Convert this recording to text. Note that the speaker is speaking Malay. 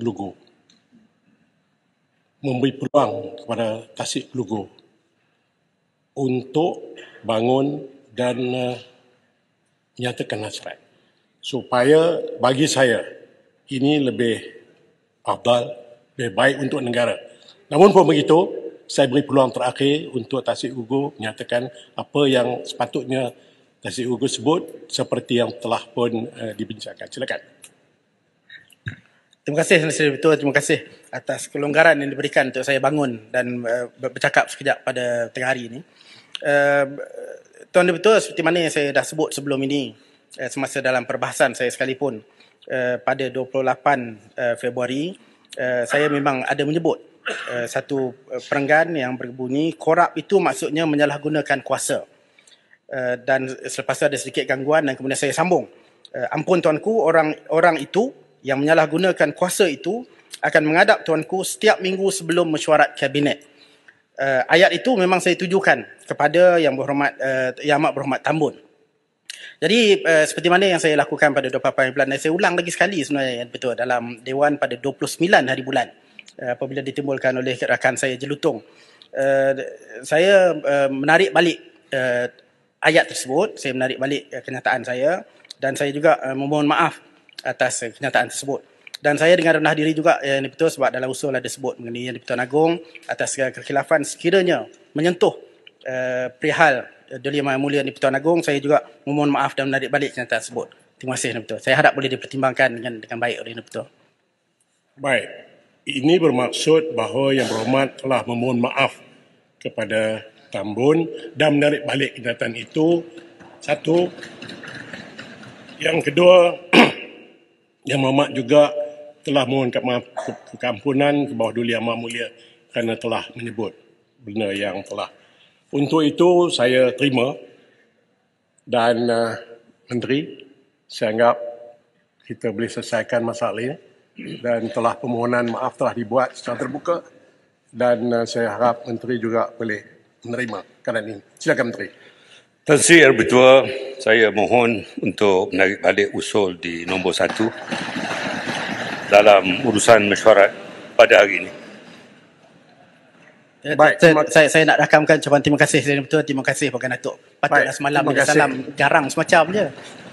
Pelugu. Memberi peluang kepada Tasik Pelugu untuk bangun dan uh, menyatakan nasrat. Supaya bagi saya ini lebih abdal, lebih baik untuk negara. Namun pun begitu, saya beri peluang terakhir untuk Tasik Ugo menyatakan apa yang sepatutnya Tasik Ugo sebut seperti yang telah pun uh, dibincangkan. Silakan. Terima kasih Sri Betul, terima kasih atas kelonggaran yang diberikan untuk saya bangun dan uh, bercakap sekejap pada tengah hari ini. Uh, Tuan Betul, seperti mana yang saya dah sebut sebelum ini, uh, semasa dalam perbahasan saya sekalipun, uh, pada 28 uh, Februari, uh, saya memang ada menyebut uh, satu perenggan yang berbunyi, korap itu maksudnya menyalahgunakan kuasa. Uh, dan selepas ada sedikit gangguan dan kemudian saya sambung. Uh, ampun tuanku, orang, orang itu yang menyalahgunakan kuasa itu akan mengadap tuanku setiap minggu sebelum mesyuarat kabinet. Uh, ayat itu memang saya tujukan kepada yang berhormat uh, yang amat berhormat Tambun. Jadi uh, seperti mana yang saya lakukan pada 28 bulan dan saya ulang lagi sekali sebenarnya betul dalam dewan pada 29 hari bulan uh, apabila ditimbulkan oleh rakan saya Jelutong. Uh, saya uh, menarik balik uh, ayat tersebut, saya menarik balik uh, kenyataan saya dan saya juga uh, memohon maaf atas eh, kenyataan tersebut. Dan saya dengan rendah diri juga eh, yang dipertua sebab dalam usul ada sebut mengenai yang dipertuan agung atas kekhilafan sekiranya menyentuh uh, perihal Duli Maha Mulia yang Pertuan Agong, saya juga memohon maaf dan menarik balik kenyataan tersebut. Terima kasih, Dato. Saya harap boleh dipertimbangkan dengan dengan baik oleh Dato. Baik. Ini bermaksud bahawa Yang Berhormat telah memohon maaf kepada Tambun dan menarik balik kenyataan itu. Satu. Yang kedua, yang Mamat juga telah mohonkan maaf keampunan ke bawah duli Yang Maha Mulia kerana telah menyebut benda yang telah. Untuk itu saya terima dan uh, Menteri saya anggap kita boleh selesaikan masalah ini dan telah permohonan maaf telah dibuat secara terbuka dan uh, saya harap Menteri juga boleh menerima keadaan ini. Silakan Menteri. Tan Sri Yang Bertua, saya mohon untuk menarik balik usul di nombor satu dalam urusan mesyuarat pada hari ini. Ya, Baik, terima- saya, saya nak rakamkan cuman terima kasih Yang Bertua, terima kasih Pakan Datuk. Patutlah semalam dia salam garang semacamnya.